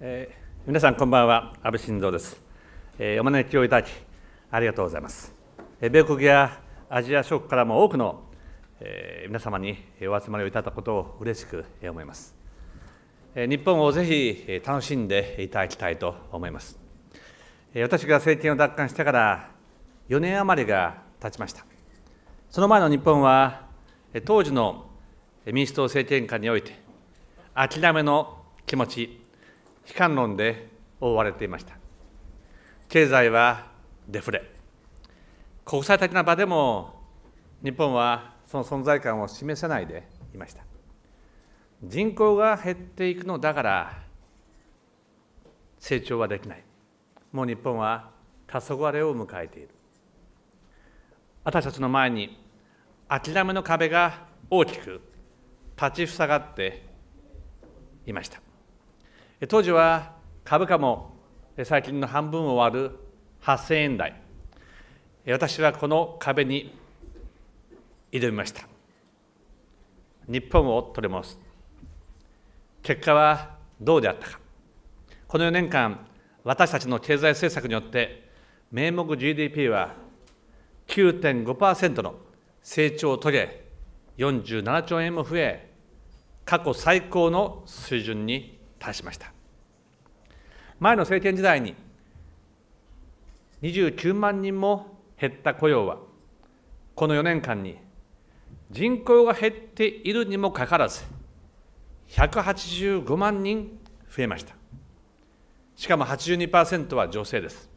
えー、皆さんこんばんは安倍晋三です、えー、お招きをいただきありがとうございます、えー、米国やアジア諸国からも多くの、えー、皆様にお集まりをいただいたことを嬉しく思います、えー、日本をぜひ楽しんでいただきたいと思います、えー、私が政権を奪還してから4年余りが経ちましたその前の日本は当時の民主党政権下において諦めの気持ち悲観論で覆われていました経済はデフレ国際的な場でも日本はその存在感を示せないでいました人口が減っていくのだから成長はできないもう日本は黄昏を迎えている私たちの前に諦めの壁が大きく立ちふさがっていました当時は株価も最近の半分を割る8000円台私はこの壁に挑みました日本を取ります結果はどうであったかこの4年間私たちの経済政策によって名目 GDP は9.5%の成長を遂げ47兆円も増え過去最高の水準に達しました前の政権時代に29万人も減った雇用はこの4年間に人口が減っているにもかかわらず185万人増えましたしかも82%は女性です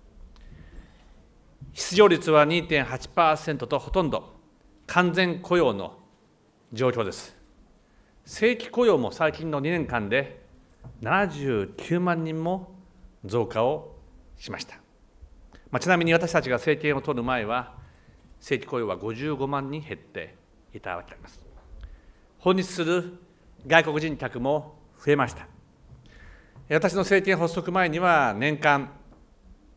失業率は2.8%とほとんど完全雇用の状況です正規雇用も最近の2年間で79万人も増加をしました、まあ、ちなみに私たちが政権を取る前は正規雇用は55万人減っていたわけであります訪日する外国人客も増えました私の政権発足前には年間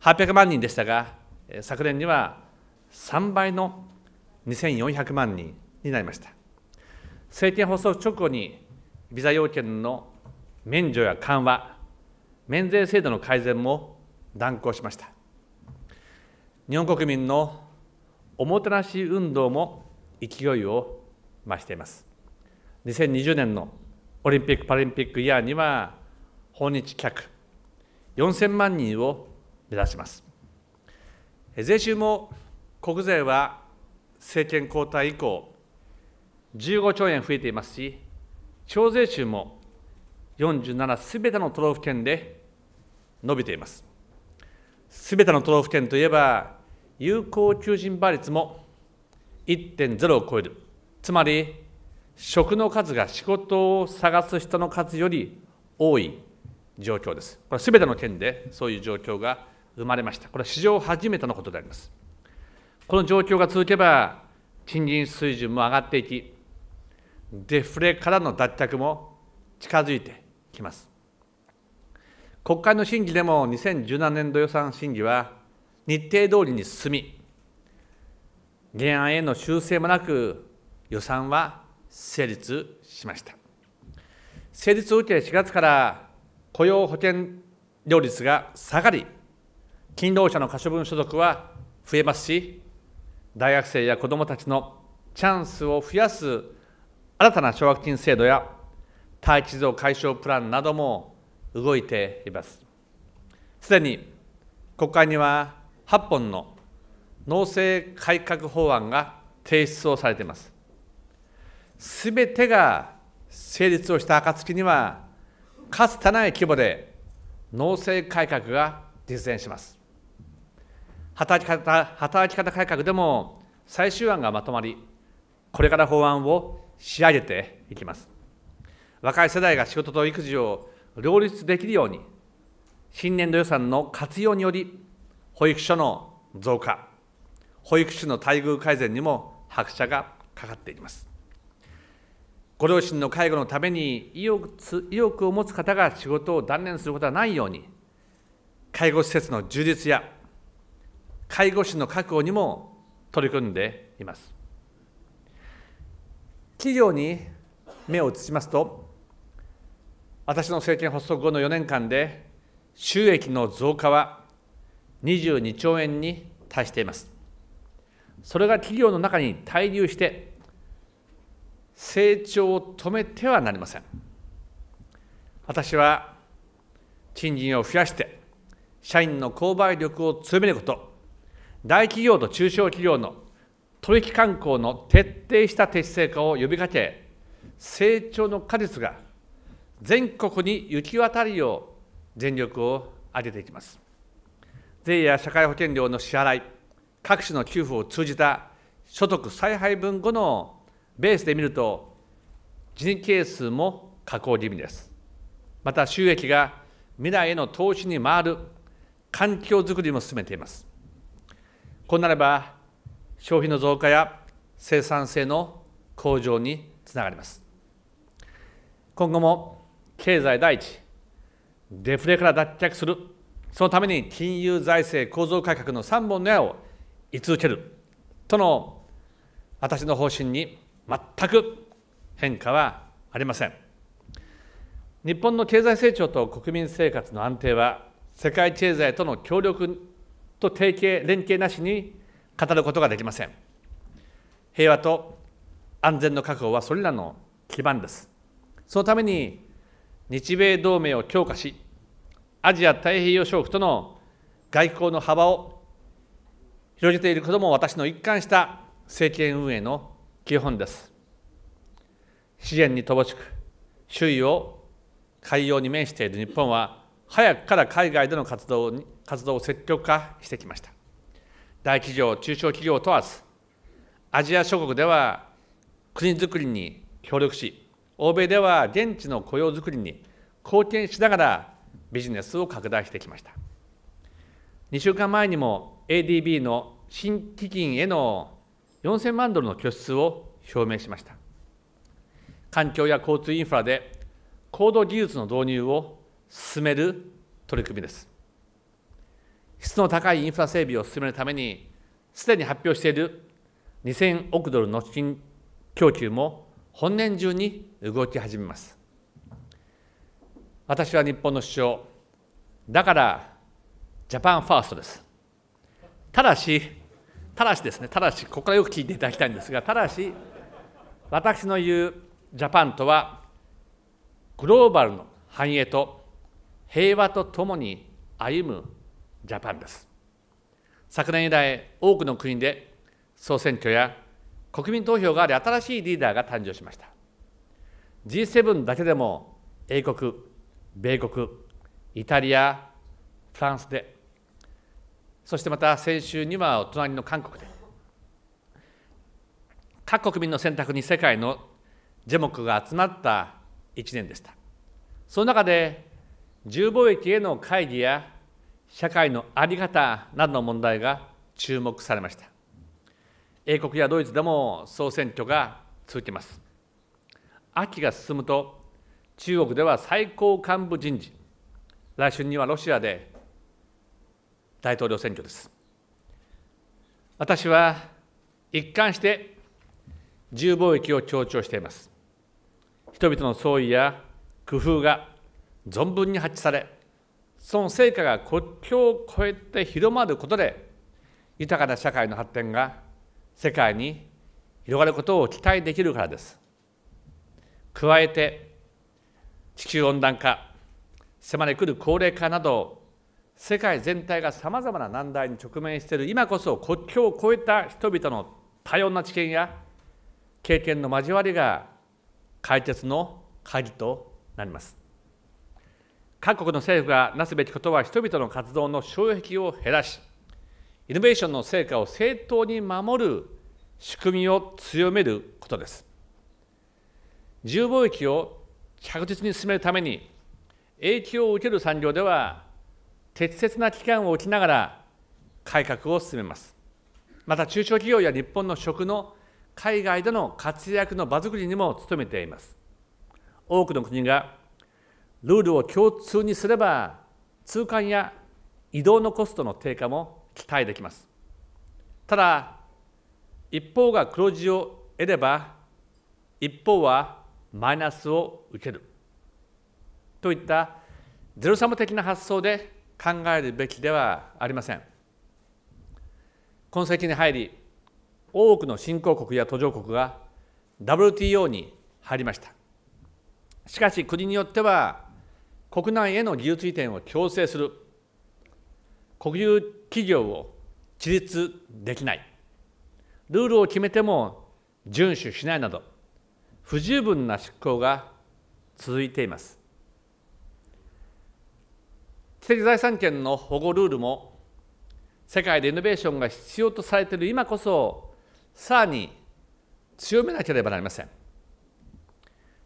800万人でしたが昨年には3倍の2400万人になりました政権発足直後にビザ要件の免除や緩和免税制度の改善も断行しました日本国民のおもてなし運動も勢いを増しています2020年のオリンピック・パラリンピックイヤーには訪日客4000万人を目指します税収も国税は政権交代以降15兆円増えていますし徴税収も47すべての都道府県で伸びています。すべての都道府県といえば、有効求人倍率も1.0を超える。つまり、職の数が仕事を探す人の数より多い状況です。これはべての県でそういう状況が生まれました。これは史上初めてのことであります。この状況が続けば、賃金水準も上がっていき、デフレからの脱却も近づいてきます国会の審議でも2017年度予算審議は日程通りに進み原案への修正もなく予算は成立しました成立を受け4月から雇用保険料率が下がり勤労者の可処分所得は増えますし大学生や子どもたちのチャンスを増やす新たな奨学金制度や対地蔵解消プランなども動いていますすでに国会には8本の農政改革法案が提出をされていますすべてが成立をした暁にはかつてない規模で農政改革が実現します働き方働き方改革でも最終案がまとまりこれから法案を仕上げていきます若い世代が仕事と育児を両立できるように、新年度予算の活用により、保育所の増加、保育士の待遇改善にも拍車がかかっています。ご両親の介護のために意欲を持つ方が仕事を断念することはないように、介護施設の充実や介護士の確保にも取り組んでいます。企業に目を移しますと、私の政権発足後の4年間で収益の増加は22兆円に達していますそれが企業の中に滞留して成長を止めてはなりません私は賃金を増やして社員の購買力を強めること大企業と中小企業の取引慣行の徹底した適正化を呼びかけ成長の果実が全国に行き渡るよう全力を挙げていきます。税や社会保険料の支払い、各種の給付を通じた所得再配分後のベースで見ると、人件係数も下降気味です。また収益が未来への投資に回る環境づくりも進めています。こうなれば、消費の増加や生産性の向上につながります。今後も経済第一デフレから脱却するそのために金融財政構造改革の3本の矢を居続けるとの私の方針に全く変化はありません日本の経済成長と国民生活の安定は世界経済との協力と提携連携なしに語ることができません平和と安全の確保はそれらの基盤ですそのために日米同盟を強化し、アジア太平洋諸国との外交の幅を広げていることも私の一貫した政権運営の基本です。資源に乏しく、周囲を海洋に面している日本は、早くから海外での活動に活動を積極化してきました。大企業、中小企業問わず、アジア諸国では国づくりに協力し、欧米では現地の雇用づくりに貢献しながらビジネスを拡大してきました2週間前にも ADB の新基金への4000万ドルの拠出を表明しました環境や交通インフラで高度技術の導入を進める取り組みです質の高いインフラ整備を進めるためにすでに発表している2000億ドルの資金供給も本年中に動き始めます私は日本の首相だからジャパンファーストですただしただしですねただしここからよく聞いていただきたいんですがただし私の言うジャパンとはグローバルの繁栄と平和とともに歩むジャパンです昨年以来多くの国で総選挙や国民投票があり新しいリーダーが誕生しました G7 だけでも英国米国イタリアフランスでそしてまた先週にはお隣の韓国で各国民の選択に世界の樹木が集まった1年でしたその中で自由貿易への会議や社会の在り方などの問題が注目されました英国やドイツでも総選挙が続きます。秋が進むと、中国では最高幹部人事、来春にはロシアで大統領選挙です。私は一貫して自由貿易を強調しています。人々の創意や工夫が存分に発揮され、その成果が国境を越えて広まることで、豊かな社会の発展が世界に広がることを期待できるからです。加えて、地球温暖化、迫り来る高齢化など、世界全体がさまざまな難題に直面している今こそ国境を越えた人々の多様な知見や経験の交わりが解決の鍵となります。各国の政府がなすべきことは人々の活動の障壁を減らしイノベーションの成果を正当に守る仕組みを強めることです。自由貿易を着実に進めるために、影響を受ける産業では、適切な期間を置きながら改革を進めます。また、中小企業や日本の食の海外での活躍の場づくりにも努めています。多くの国がルールを共通にすれば、通関や移動のコストの低下も期待できますただ一方が黒字を得れば一方はマイナスを受けるといったゼロサム的な発想で考えるべきではありません今世紀に入り多くの新興国や途上国が WTO に入りましたしかし国によっては国内への技術移転を強制する国有企業を自立できないルールを決めても遵守しないなど不十分な執行が続いています知的財産権の保護ルールも世界でイノベーションが必要とされている今こそさらに強めなければなりません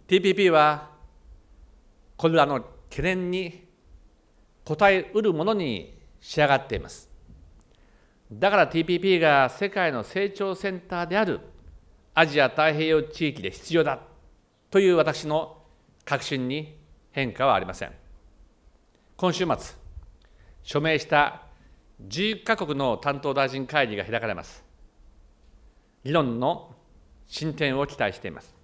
TPP はこれらの懸念に応えうるものに仕上がっていますだから TPP が世界の成長センターであるアジア太平洋地域で必要だという私の確信に変化はありません。今週末、署名した11カ国の担当大臣会議が開かれます。議論の進展を期待しています。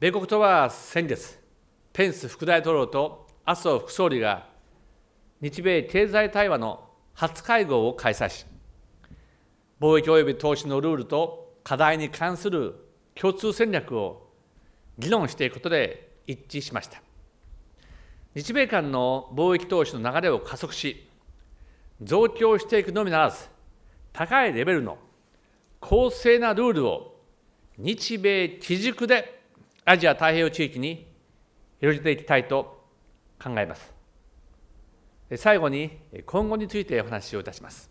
米国とは先月、ペンス副大統領と麻生副総理が日米経済対話の初会合を開催し貿易及び投資のルールと課題に関する共通戦略を議論していくことで一致しました日米間の貿易投資の流れを加速し増強していくのみならず高いレベルの公正なルールを日米基軸でアジア太平洋地域に広げていきたいと考えます最後に今後についてお話をいたします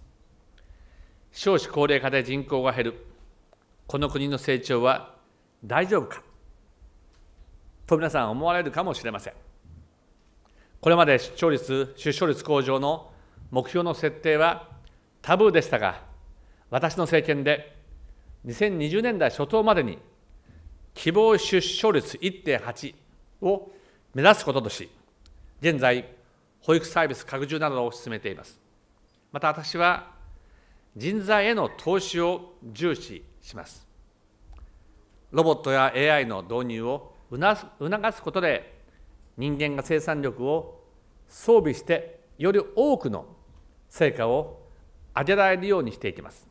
少子高齢化で人口が減るこの国の成長は大丈夫かと皆さん思われるかもしれませんこれまで出生率出生率向上の目標の設定はタブーでしたが私の政権で2020年代初頭までに希望出生率1.8を目指すこととし現在保育サービス拡充などを進めています。また私は、人材への投資を重視します。ロボットや AI の導入を促すことで、人間が生産力を装備して、より多くの成果を上げられるようにしていきます。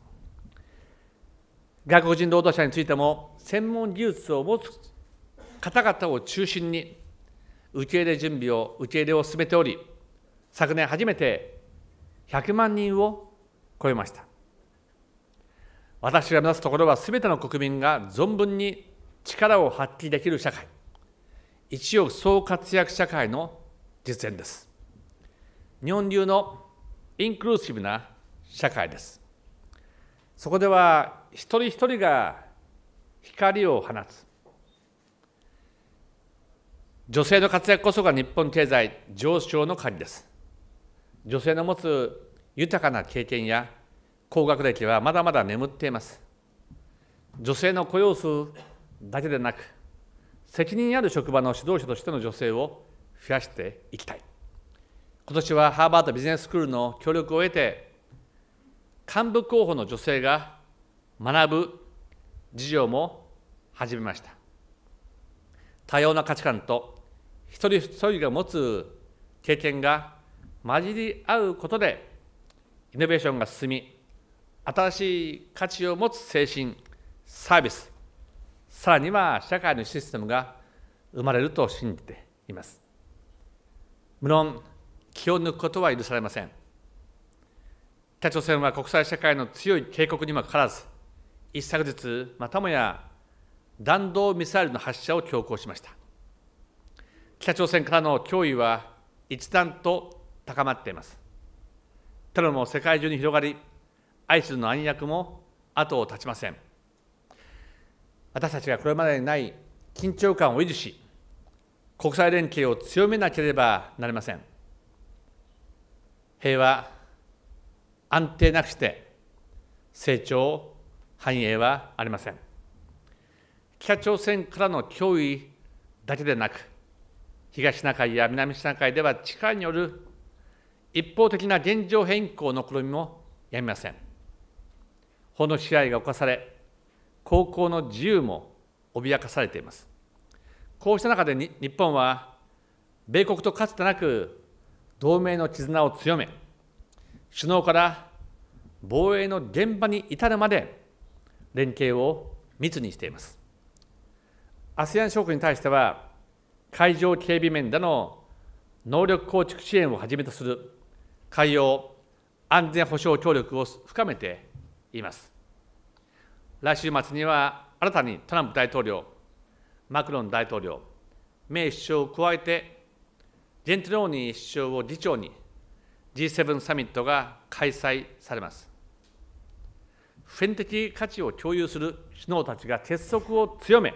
外国人労働者についても、専門技術を持つ方々を中心に、受け入れ準備を、受け入れを進めており、昨年初めて100万人を超えました私が目指すところは全ての国民が存分に力を発揮できる社会一億総活躍社会の実現です日本流のインクルーシブな社会ですそこでは一人一人が光を放つ女性の活躍こそが日本経済上昇の鍵です女性の持つ豊かな経験や高学歴はまだまだ眠っています女性の雇用数だけでなく責任ある職場の指導者としての女性を増やしていきたい今年はハーバードビジネススクールの協力を得て幹部候補の女性が学ぶ事業も始めました多様な価値観と一人一人が持つ経験が混じり合うことでイノベーションが進み新しい価値を持つ精神サービスさらには社会のシステムが生まれると信じています無論気を抜くことは許されません北朝鮮は国際社会の強い警告にもかかわらず一昨日またもや弾道ミサイルの発射を強行しました北朝鮮からの脅威は一段と高まっていますテロも世界中に広がり相次ぐの暗躍も後を絶ちません私たちがこれまでにない緊張感を維持し国際連携を強めなければなりません平和安定なくして成長繁栄はありません北朝鮮からの脅威だけでなく東シナ海や南シナ海では力による一方的な現状変更の試みもやみません。法の支配が侵され、高校の自由も脅かされています。こうした中で日本は、米国とかつてなく同盟の絆を強め、首脳から防衛の現場に至るまで連携を密にしています。ASEAN 諸国に対しては、海上警備面での能力構築支援をはじめとする海洋安全保障協力を深めています。来週末には新たにトランプ大統領、マクロン大統領、メイ首相を加えて、ジェントルローニー首相を議長に G7 サミットが開催されます。普遍的価値を共有する首脳たちが結束を強め、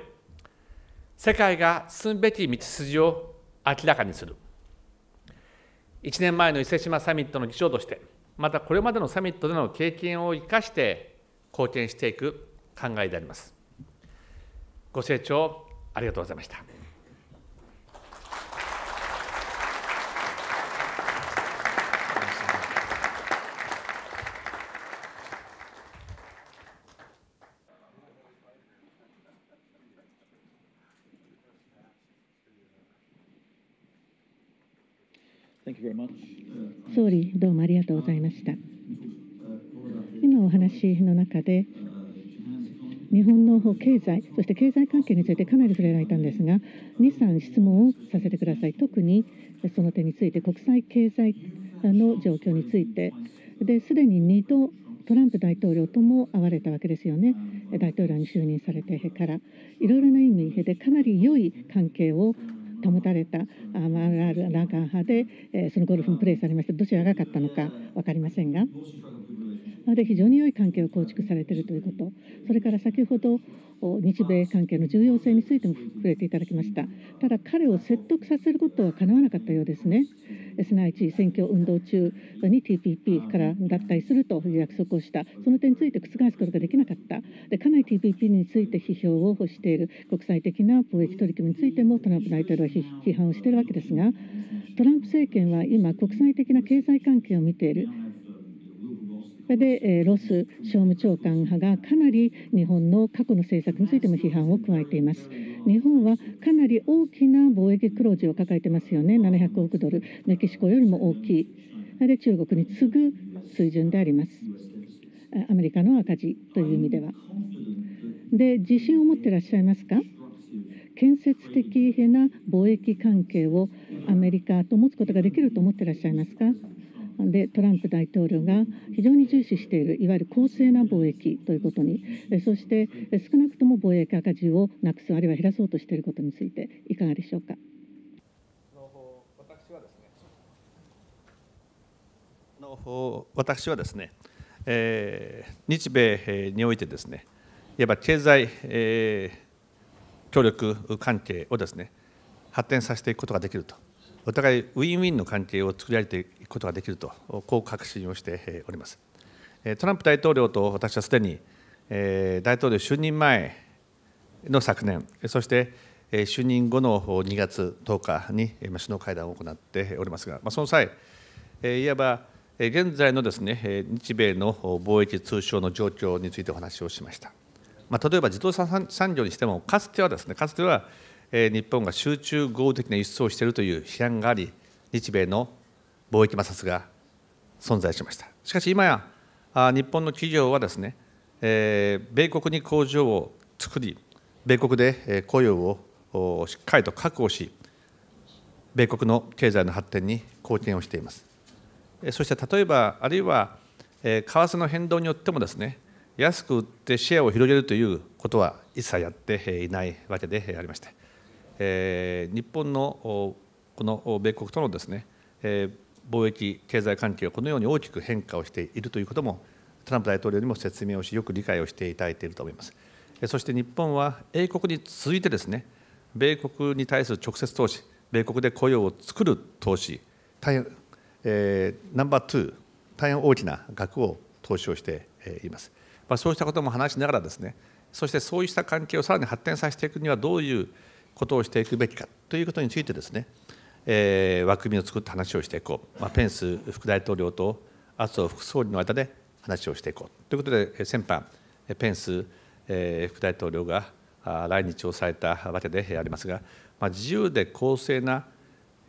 世界が進むべき道筋を明らかにする。1年前の伊勢志摩サミットの議長としてまたこれまでのサミットでの経験を生かして貢献していく考えでありますご清聴ありがとうございました総理、どうもありがとうございました。今、お話の中で日本の経済、そして経済関係についてかなり触れられたんですが、2、3質問をさせてください。特にその点について、国際経済の状況について、ですでに2度、トランプ大統領とも会われたわけですよね、大統領に就任されてから、いろいろな意味でかなり良い関係を保たれたマララール・ラカー派でそのゴルフもプレーされましたどちらが勝ったのか分かりませんが。で非常に良い関係を構築されているということそれから先ほど日米関係の重要性についても触れていただきましたただ彼を説得させることはかなわなかったようですねすなわち選挙運動中に TPP から脱退するという約束をしたその点について覆すことができなかったでかなり TPP について批評を欲している国際的な貿易取り組みについてもトランプ大統領は批判をしているわけですがトランプ政権は今国際的な経済関係を見ているで、えロス商務長官派がかなり日本の過去の政策についても批判を加えています日本はかなり大きな貿易黒字を抱えてますよね700億ドルメキシコよりも大きいで中国に次ぐ水準でありますアメリカの赤字という意味ではで自信を持っていらっしゃいますか建設的な貿易関係をアメリカと持つことができると思っていらっしゃいますかでトランプ大統領が非常に重視しているいわゆる公正な貿易ということにそして少なくとも貿易赤字をなくすあるいは減らそうとしていることについていかがでしょうか。私はですね、えー、日米においてですね、いわば経済、えー、協力関係をですね、発展させていくことができると、お互いウィンウィンの関係を作り上げてことができるとこう確信をしておりますトランプ大統領と私はすでに大統領就任前の昨年そして就任後の2月10日に首脳会談を行っておりますがその際いわば現在のですね日米の貿易通商の状況についてお話をしました、まあ、例えば自動車産業にしてもかつてはですねかつては日本が集中豪雨的な輸出をしているという批判があり日米の貿易摩擦が存在しましたしかし今や日本の企業はですね、え米国に工場を作り米国で雇用をしっかりと確保し米国の経済の発展に貢献をしていますそして例えばあるいは為替の変動によってもですね安く売ってシェアを広げるということは一切やっていないわけでありまして、え日本のこの米国とのですね、貿易経済関係はこのように大きく変化をしているということもトランプ大統領にも説明をしよく理解をしていただいていると思いますそして日本は英国に続いてですね米国に対する直接投資米国で雇用を作る投資大変、えー、ナンバー2大変大きな額を投資をしています、まあ、そうしたことも話しながらですねそしてそうした関係をさらに発展させていくにはどういうことをしていくべきかということについてですねえー、枠組みを作って話をしていこう、まあ、ペンス副大統領と麻生副総理の間で話をしていこうということで先般ペンス、えー、副大統領が来日をされたわけでありますが、まあ、自由で公正な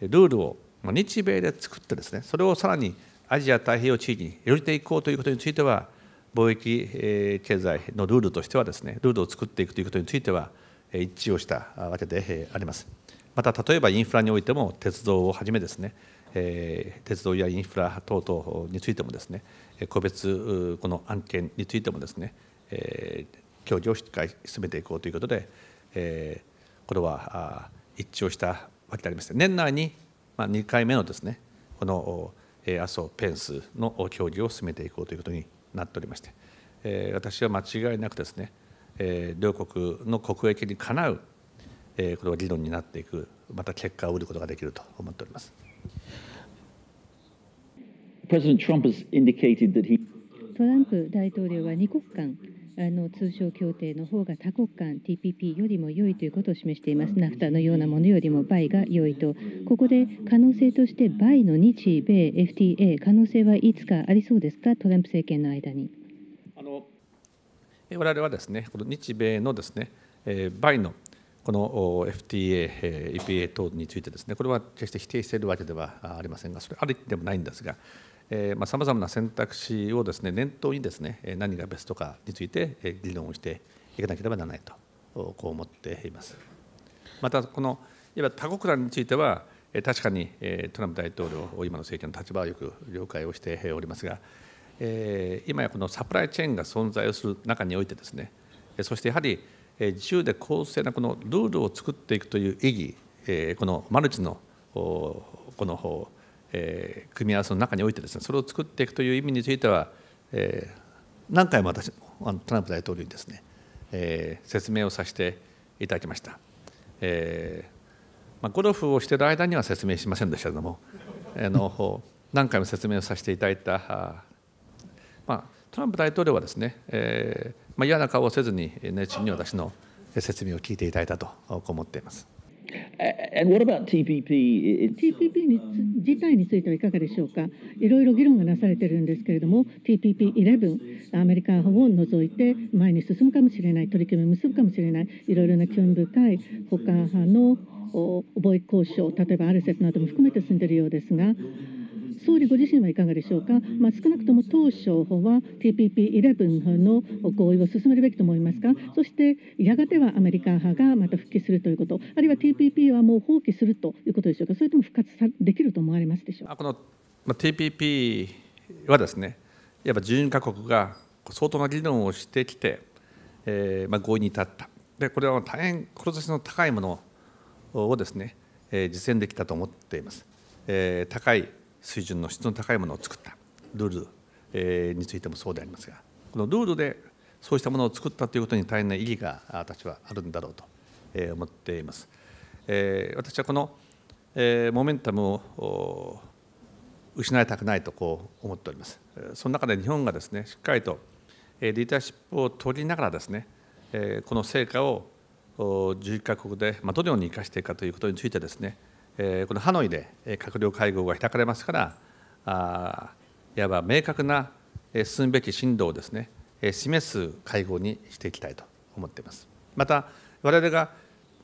ルールを日米で作ってですねそれをさらにアジア太平洋地域に寄りていこうということについては貿易、えー、経済のルールとしてはですねルールを作っていくということについては一致をしたわけであります。また例えばインフラにおいても鉄道をはじめですね、え鉄道やインフラ等々についてもですね個別この案件についてもですね、え協議をしっかり進めていこうということで、えこれは一致をしたわけでありまして年内に2回目のですねこの麻生ペンスの協議を進めていこうということになっておりまして、え私は間違いなくですね、え両国の国益にかなうえこれは議論になっていくまた結果を得ることができると思っております。トランプ大統領は2国間あの通商協定の方が多国間 TPP よりも良いということを示しています。NAFTA のようなものよりも倍が良いと。ここで可能性として倍の日米 FTA 可能性はいつかありそうですか、トランプ政権の間に。あの我々はですね、この日米のですね、倍のこの FTA、EPA 等についてですね、これは決して否定しているわけではありませんが、それありでもないんですが、さまざ、まな選択肢をですね念頭にですね何がベストかについて議論をしていかなければならないと、こう思っています。また、このいわゆる国らについては、確かにトランプ大統領、今の政権の立場をよく了解をしておりますが、今やこのサプライチェーンが存在をする中においてですね、そしてやはり自由で公正なこのルールを作っていくという意義このマルチのこの組み合わせの中においてですねそれを作っていくという意味については何回も私トランプ大統領にですね説明をさせていただきました。まあ、ゴルフをしている間には説明しませんでしたけどもあの何回も説明をさせていただいた、まあ、トランプ大統領はですね、えーまあ、嫌な顔をせずに熱心に私の説明を聞いていただいたと思っています。And what about TPP? TPP 自体についてはいかがでしょうか、いろいろ議論がなされているんですけれども、TPP11、アメリカを除いて前に進むかもしれない、取り組みを結ぶかもしれない、いろいろな興味深いほ派の貿易交渉、例えば RCEP なども含めて進んでいるようですが。総理ご自身はいかがでしょうか、まあ、少なくとも当初は TPP11 の合意を進めるべきと思いますか、そしてやがてはアメリカ派がまた復帰するということ、あるいは TPP はもう放棄するということでしょうか、それとも復活さできると思われますでしょうか。この、まあ、TPP はですねやっぱ12カ国が相当な議論をしてきて、えーまあ、合意に至ったでこれは大変志の高いものをですね、えー、実践できたと思っています、えー、高い水準の質の高いものを作ったルールについてもそうでありますがこのルールでそうしたものを作ったということに大変な意義が私はあるんだろうと思っています。私はこのモメンタムを失いたくないとこう思っております。その中で日本がですねしっかりとリーダーシップを取りながらですねこの成果を11カ国でどのように生かしていくかということについてですねこのハノイで閣僚会合が開かれますから、いわば明確な進むべき進路をですね、示す会合にしていきたいと思っています。また、我々が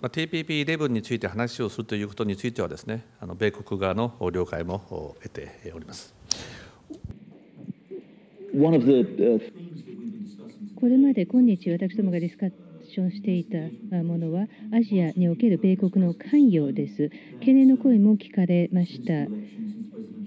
TPP11 について話をするということについてはですね、あの米国側の了解も得ております。これまで今日私どもがディスカッションしていたものはアジアにおける米国の関与です。懸念の声も聞かれました。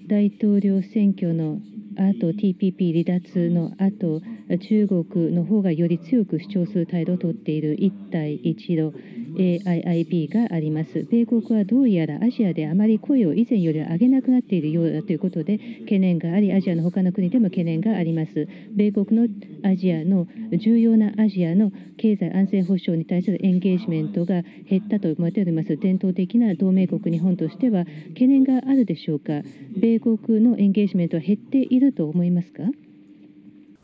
大統領選挙のあと TPP 離脱のあと中国の方がより強く主張する態度をとっている一帯一路 AIIB があります米国はどうやらアジアであまり声を以前より上げなくなっているようだということで懸念がありアジアの他の国でも懸念があります米国のアジアの重要なアジアの経済安全保障に対するエンゲージメントが減ったと思われております伝統的な同盟国日本としては懸念があるでしょうか米国のエンゲージメントは減っているると思いますか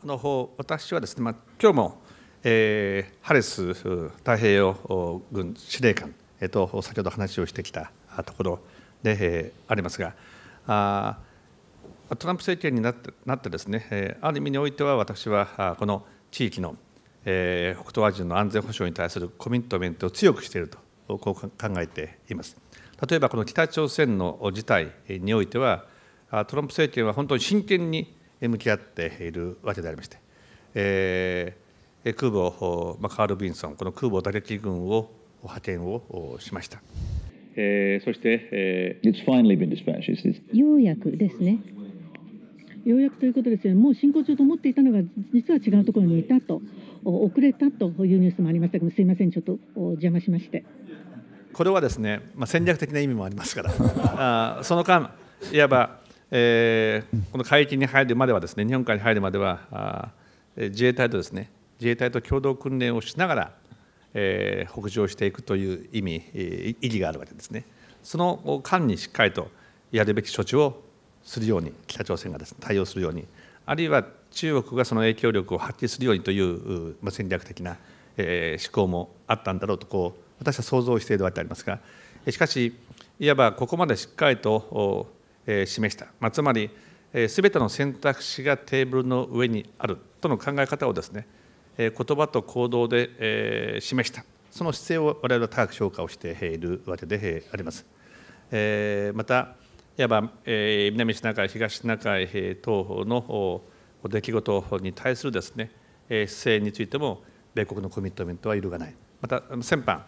あの私はですね、まあ、今日も、えー、ハリス太平洋軍司令官、えー、と先ほど話をしてきたところで、えー、ありますがあトランプ政権になってなってですね、えー、ある意味においては私はこの地域の、えー、北東アジアの安全保障に対するコミットメントを強くしているとこう考えています。例えばこの北朝鮮の事態においてはトランプ政権は本当に真剣に向き合っているわけでありまして、えー、空母、まあ、カール・ビンソン、この空母打撃軍を派遣をしました。えー、そして、えー、ようやくですね、ようやくということですよね、もう進行中と思っていたのが、実は違うところにいたと、遅れたというニュースもありましたけど、すみません、ちょっと邪魔しまして。これはですね、まあ、戦略的な意味もありますから、あその間、いわばえー、この海域に入るまではですね日本海に入るまでは自衛隊とですね自衛隊と共同訓練をしながら、えー、北上していくという意味、えー、意義があるわけですねその間にしっかりとやるべき処置をするように北朝鮮がです、ね、対応するようにあるいは中国がその影響力を発揮するようにという、まあ、戦略的な、えー、思考もあったんだろうとこう私は想像しているわけでありますがしかしいわばここまでしっかりと示した、まあ、つまり、すべての選択肢がテーブルの上にあるとの考え方をですね、言葉と行動で示した、その姿勢を我々は高く評価をしているわけであります。また、いわば南シナ海、東シナ海等の出来事に対するですね姿勢についても、米国のコミットメントは揺るがない。また先般、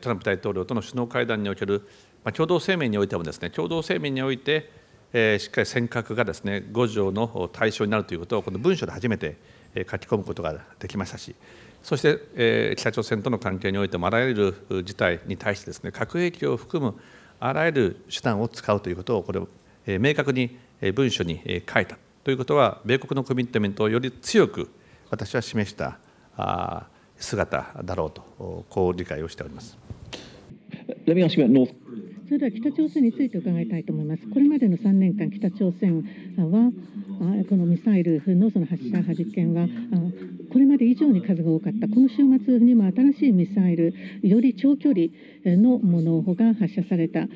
トランプ大統領との首脳会談におけるまあ、共同声明においてもですね共同声明において、えー、しっかり尖閣がですね5条の対象になるということをこの文書で初めて書き込むことができましたしそして、えー、北朝鮮との関係においてもあらゆる事態に対してですね核兵器を含むあらゆる手段を使うということをこれ、えー、明確に文書に書いたということは米国のコミットメントをより強く私は示した姿だろうとこう理解をしております。Let me ask you about North それでは北朝鮮について伺いたいと思います。これまでの3年間、北朝鮮はこのミサイルのその発射、実験はこれまで以上に数が多かった、この週末にも新しいミサイル、より長距離のものが発射された、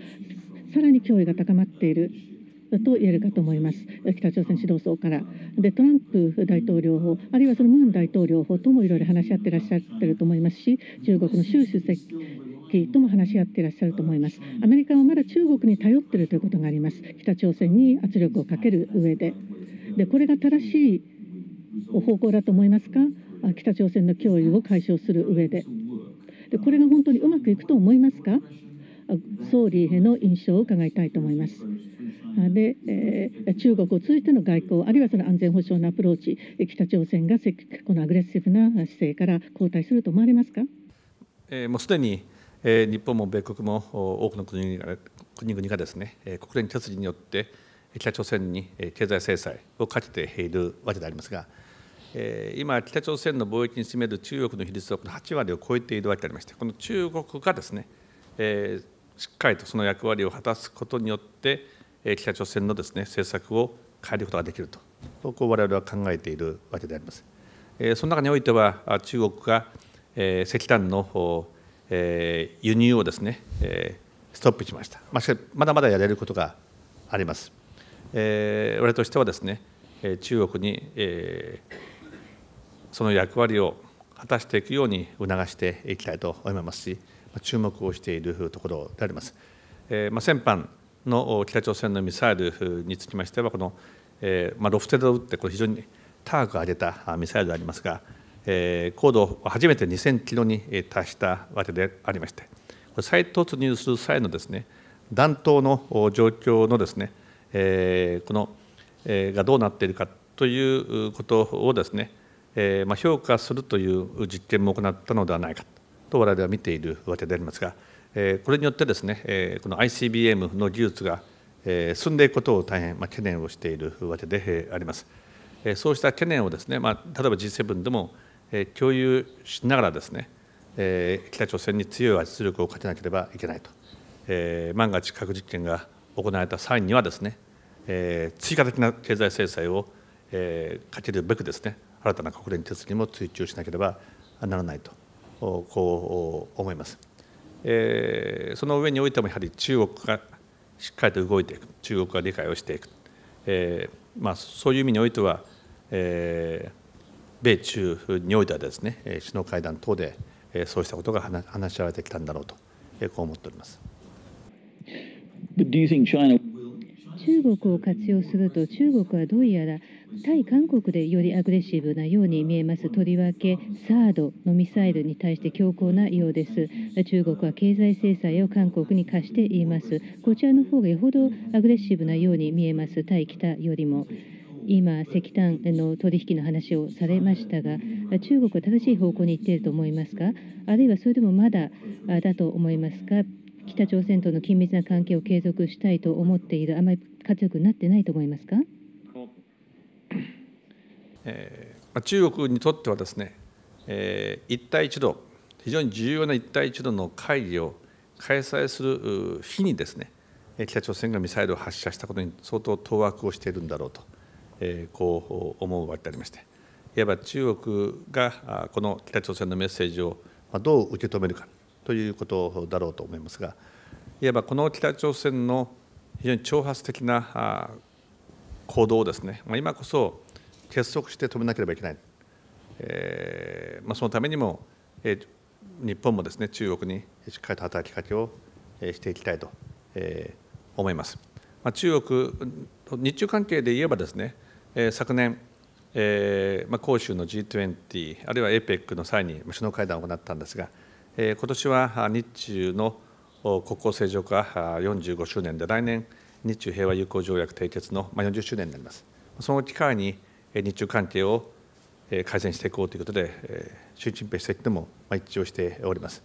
さらに脅威が高まっている。と言えるかと思います、北朝鮮指導層から。でトランプ大統領法、あるいはそのムン大統領法ともいろいろ話し合ってらっしゃってると思いますし、中国の習主席とも話し合っていらっしゃると思います。アメリカはまだ中国に頼っているということがあります。北朝鮮に圧力をかける上で。で、これが正しい方向だと思いますか？北朝鮮の脅威を解消する上で。で、これが本当にうまくいくと思いますか？総理への印象を伺いたいと思います。で、えー、中国を通じての外交あるいはその安全保障のアプローチ北朝鮮がこのアグレッシブな姿勢から後退すると思われますか、えー、もうすでに、えー、日本も米国も多くの国々国々がですね国連決議によって北朝鮮に経済制裁をかけているわけでありますが今北朝鮮の貿易に占める中国の比率はこの8割を超えているわけでありましてこの中国がですねしっかりとその役割を果たすことによって北朝鮮のです、ね、政策を変えることができると、こう我々は考えているわけであります。その中においては、中国が石炭の輸入をですね、ストップしました。まあ、まだまだやれることがあります。我々としてはですね、中国にその役割を果たしていくように促していきたいと思いますし、注目をしているところであります。まあ、先般の北朝鮮のミサイルにつきましてはこの、えーまあ、ロフテッドを打ってこれ非常に高く上げたミサイルでありますが、えー、高度初めて2000キロに達したわけでありましてこれ再突入する際のですね弾頭の状況のですね、えー、この、えー、がどうなっているかということをですね、えーまあ、評価するという実験も行ったのではないかと我々は見ているわけでありますが。これによってですね、この ICBM の技術が進んでいくことを大変懸念をしているわけであります。そうした懸念をですね、まあ、例えば G7 でも共有しながらですね、北朝鮮に強い圧力をかけなければいけないと、万が一核実験が行われた際にはですね、追加的な経済制裁をかけるべくですね、新たな国連手続きも追求しなければならないと、こう思います。えー、その上においてもやはり中国がしっかりと動いていく中国が理解をしていく、えーまあ、そういう意味においては、えー、米中においてはですね首脳会談等でそうしたことが話し合われてきたんだろうとこう思っております。中国を活用すると中国はどうやら対韓国でよりアグレッシブなように見えます、とりわけサードのミサイルに対して強硬なようです、中国は経済制裁を韓国に課しています、こちらの方がよほどアグレッシブなように見えます、対北よりも。今、石炭の取引の話をされましたが、中国は正しい方向に行っていると思いますか、あるいはそれでもまだだと思いますか、北朝鮮との緊密な関係を継続したいと思っている、あまり活力になってないと思いますか。えー、中国にとってはですね、えー、一帯一路非常に重要な一帯一路の会議を開催する日にですね北朝鮮がミサイルを発射したことに相当当惑をしているんだろうと、えー、こう思うわけでありましていわば中国がこの北朝鮮のメッセージをどう受け止めるかということだろうと思いますがいわばこの北朝鮮の非常に挑発的な行動をですね、まあ、今こそ結束して止めなければいけない、えーまあ、そのためにも、えー、日本もですね中国にしっかりと働きかけをしていきたいと、えー、思います。まあ、中国日中関係で言えばですね、えー、昨年、えーまあ、広州の G20 あるいは APEC の際に首脳会談を行ったんですが、えー、今年は日中の国交正常化45周年で来年日中平和友好条約締結の40周年になります。その機会に日中関係を改善していこうということで、習近平主席とも一致をしております。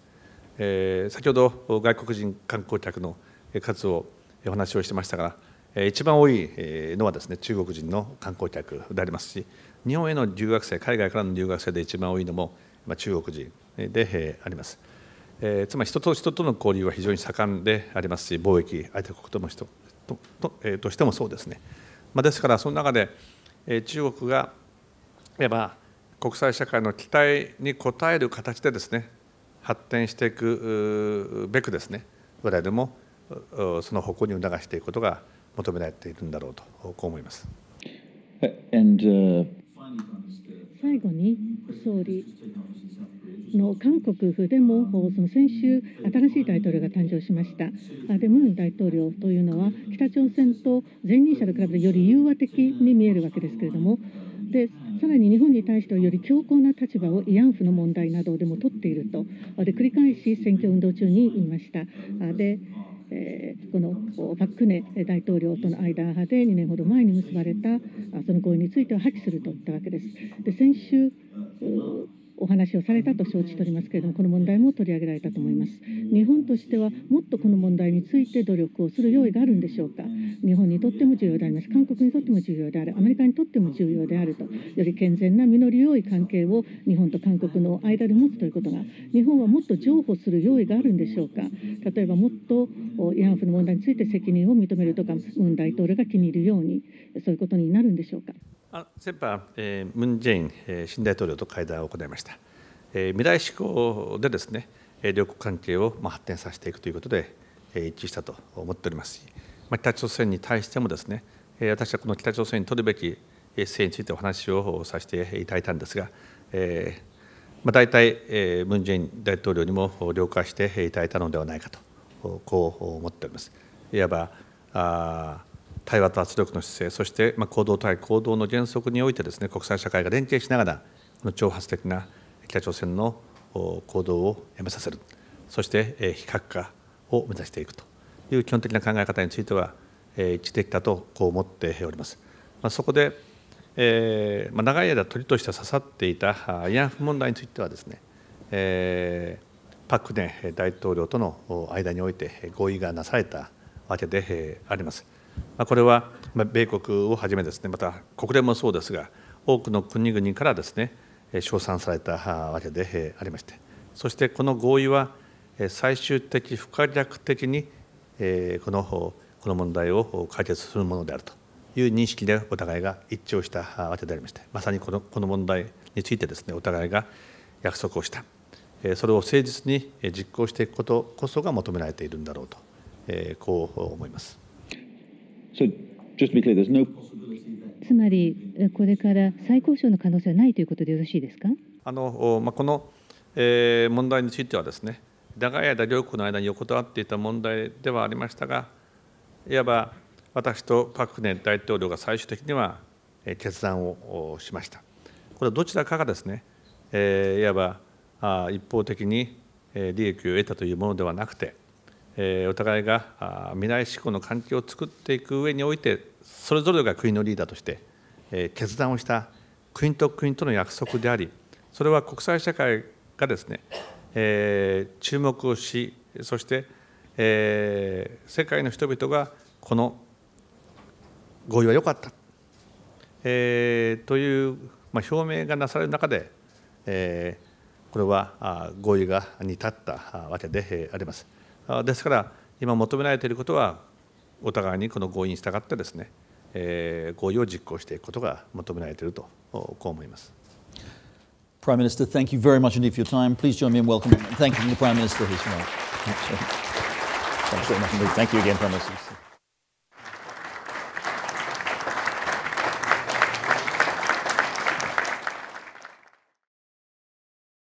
先ほど外国人観光客の数をお話をしてましたが、一番多いのはですね中国人の観光客でありますし、日本への留学生、海外からの留学生で一番多いのも中国人であります。つまり人と人との交流は非常に盛んでありますし、貿易、相手国とも人とととしてもそうですね。まあ、ですから、その中で中国がまあ、国際社会の期待に応える形でですね発展していくべくですね我々もその方向に促していくことが求められているんだろうとこう思います。And, uh、最後に総理の韓国府でもその先週、新しい大統領が誕生しました。デムン大統領というのは北朝鮮と前任者と比べてより融和的に見えるわけですけれども。でさらに日本に対してはより強硬な立場を慰安婦の問題などでも取っているとで繰り返し選挙運動中に言いました。でえこのパク・クネ大統領との間で2年ほど前に結ばれたその合意については破棄するといったわけです。で先週お話をされたと承知しておりますけれどもこの問題も取り上げられたと思います日本としてはもっとこの問題について努力をする用意があるんでしょうか日本にとっても重要であります韓国にとっても重要であるアメリカにとっても重要であるとより健全な実り良い関係を日本と韓国の間で持つということが日本はもっと譲歩する用意があるんでしょうか例えばもっと慰安婦の問題について責任を認めるとかムン大統領が気に入るようにそういうことになるんでしょうか。あ先般、えムン・ジェイン、新大統領と会談を行いました、えー、未来志向でですね両国関係を、まあ、発展させていくということで、えー、一致したと思っておりますし、まあ、北朝鮮に対してもですね、え私はこの北朝鮮に取るべき姿勢についてお話をさせていただいたんですが、えーまあ、大体、えムン・ジェイン大統領にも了解していただいたのではないかとこう思っております。いわばあ対話と圧力の姿勢そして、ま行動対行動の原則においてですね国際社会が連携しながらこの挑発的な北朝鮮の行動をやめさせるそして非核化を目指していくという基本的な考え方については一致できたとこう思っております。まそこでえーまあ、長い間鳥として刺さっていた慰安婦問題についてはですね、えー、パク・クネ大統領との間において合意がなされたわけであります。まこれは米国をはじめですねまた国連もそうですが多くの国々からですね称賛されたわけでありましてそしてこの合意は最終的不可逆的にこのこの問題を解決するものであるという認識でお互いが一致をしたわけでありましてまさにこのこの問題についてですねお互いが約束をしたそれを誠実に実行していくことこそが求められているんだろうとこう思います。つまり、これから再交渉の可能性はないということでよろしいですかあの、まあ、この、え問題についてはですね、長い間、両国の間に横たわっていた問題ではありましたが、いわば私とパク・クネ大統領が最終的には決断をしました。これはどちらかがですね、えいわば一方的に利益を得たというものではなくて、お互いが未来志向の環境を作っていく上においてそれぞれが国のリーダーとして決断をした国と国との約束でありそれは国際社会がですね、え注目をしそして、え世界の人々がこの合意は良かった、えという、まあ、表明がなされる中で、えこれは合意がに至ったわけであります。ですから今求められていることはお互いにこの合意に従ってですね、えー、合意を実行していくことが求められているとこう思います。Prime Minister, thank you very much indeed for your time. Please join me in welcoming and thanking the Prime Minister a Thank o r y h i n d e e Thank you again, Prime Minister.